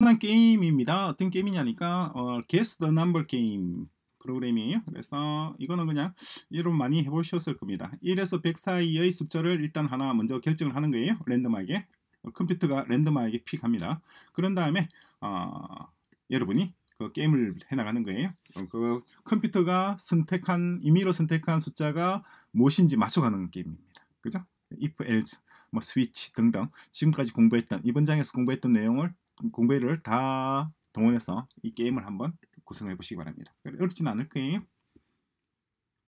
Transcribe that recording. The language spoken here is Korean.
한 게임입니다. 어떤 게임이냐니까 어, Guess the Number 게임 프로그램이에요. 그래서 이거는 그냥 이름 많이 해보셨을 겁니다. 1에서 100 사이의 숫자를 일단 하나 먼저 결정을 하는 거예요. 랜덤하게. 어, 컴퓨터가 랜덤하게 픽합니다. 그런 다음에 어, 여러분이 그 게임을 해나가는 거예요. 어, 그 컴퓨터가 선택한 임의로 선택한 숫자가 무엇인지 맞춰가는 게임입니다. 그죠? if else 뭐 스위치 등등 지금까지 공부했던 이번 장에서 공부했던 내용을 공부를 다 동원해서 이 게임을 한번 구성해 보시기 바랍니다. 어렵진 않을 거예요.